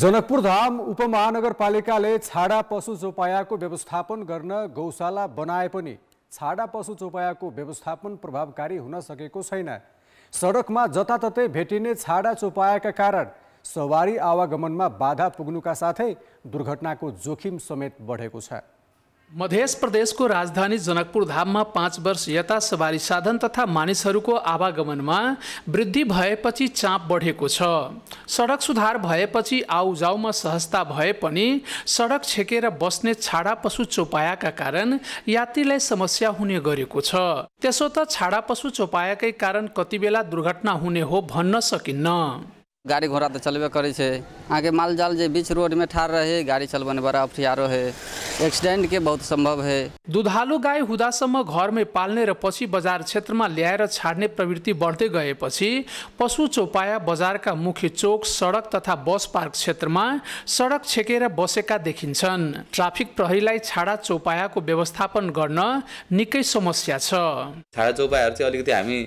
जनकपुरधाम उपमहानगरपालिकाले छाडा पशु चौपायाको व्यवस्थापन गर्न गौशाला बनाए पनि छाडा पशु चौपायाको व्यवस्थापन प्रभावकारी हुन सकेको छैन सडकमा जताततै भेटिने छाडा चौपायाका कारण सवारी आवागमनमा बाधा पुग्नुका साथै दुर्घटनाको जोखिम समेत बढेको छ मध्य प्रदेशको राजधानी जनकपुर धाममा पाँच वर्ष यता सवारी साधन तथा मानिसहरूको आवागमनमा वृद्धि भएपछि चाप बढेको छ सडक सुधार भएपछि आउजाउमा सहजता भए पनि सडक छेकेर बस्ने छाडा पशु चोपायाका कारण यात्रीलाई समस्या हुने गरेको छ त्यसो त छाडा पशु चोपायाकै कारण कतिबेला दुर्घटना हुने हो भन्न सकिन्न गाड़ी घोड़ा तो चलबे करै अहाँ अहाँके माल जाल जे बीच में ठार रहे गाड़ी चलबैमे बड़ा अफ्रियारो है एक्सीडेंट के बहुत सम्भव है दुधालु गाई घर घरमै पाल्ने र पछि बजार क्षेत्रमा ल्याएर छाड्ने प्रवृत्ति बढ्दै गएपछि पशु चौपाया बजारका मुख्य चोक सडक तथा बस पार्क क्षेत्रमा सडक छेकेर बसेका देखिन्छन् ट्राफिक प्रहरीलाई छाडा चौपायाको व्यवस्थापन गर्न निकै समस्या छ छाडा चौपायाहरू चाहिँ अलिकति हामी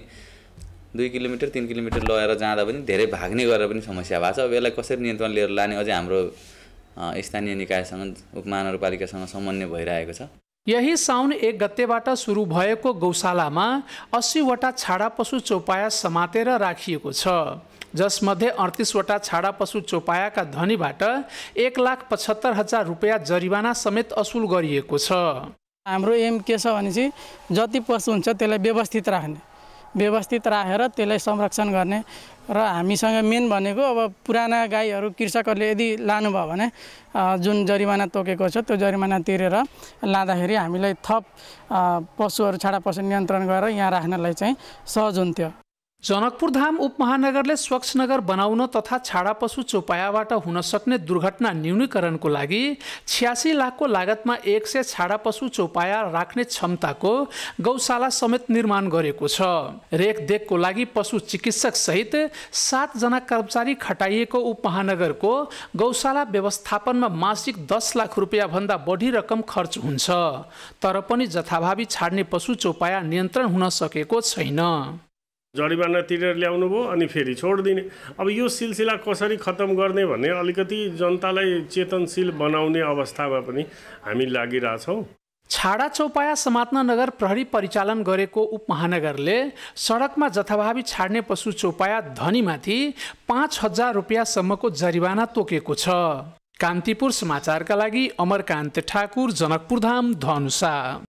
दुई किलोमिटर तिन किलोमिटर लगेर जाँदा पनि धेरै भाग्ने गरेर पनि समस्या भएको छ अब यसलाई कसरी नियन्त्रण लिएर लाने अझै हाम्रो स्थानीय निकायसँग उपमहानगरपालिकासँग समन्वय भइरहेको छ यही साउन एक गतेबाट सुरु भएको गौशालामा अस्सीवटा छाडा पशु चौपाया समातेर राखिएको छ जसमध्ये अडतिसवटा छाडा पशु चौपायाका धनीबाट एक लाख पचहत्तर हजार रुपियाँ जरिवाना समेत असुल गरिएको छ हाम्रो एम के छ भने चाहिँ जति पशु हुन्छ त्यसलाई व्यवस्थित राख्ने व्यवस्थित राखेर त्यसलाई संरक्षण गर्ने र हामीसँग मेन भनेको अब पुराना गाईहरू कृषकहरूले यदि लानुभयो भने जुन जरिमाना तोकेको छ त्यो जरिमाना तिरेर लाँदाखेरि हामीलाई थप पशुहरू छाडा पशु नियन्त्रण गरेर यहाँ राख्नलाई चाहिँ सहज हुन्थ्यो जनकपुरधाम उपमहानगरले स्वच्छ नगर बनाउन तथा छाडा पशु चौपायाबाट हुन सक्ने दुर्घटना न्यूनीकरणको लागि छ्यासी लाखको लागतमा एक सय छाडा पशु चौपाया राख्ने क्षमताको गौशाला समेत निर्माण गरेको छ रेखदेखको लागि पशु चिकित्सक सहित सातजना कर्मचारी खटाइएको उपमहानगरको गौशाला व्यवस्थापनमा मासिक दस लाख भन्दा बढी रकम खर्च हुन्छ तर पनि जथाभावी छाड्ने पशु चौपाया नियन्त्रण हुन सकेको छैन जरिमाना तिरेर ल्याउनु भयो अनि फेरि छोडिदिने अब यो सिलसिला कसरी खतम गर्ने भन्ने अलिकति जनतालाई चेतनशील बनाउने अवस्थामा पनि हामी लागिरहेछौँ छाडा चौपाया समात्न नगर प्रहरी परिचालन गरेको उपमहानगरले सडकमा जथाभावी छाड्ने पशु चौपाया धनीमाथि पाँच हजार रुपियाँसम्मको जरिवाना तोकेको छ कान्तिपुर समाचारका लागि अमरकान्त ठाकुर जनकपुरधाम धनुषा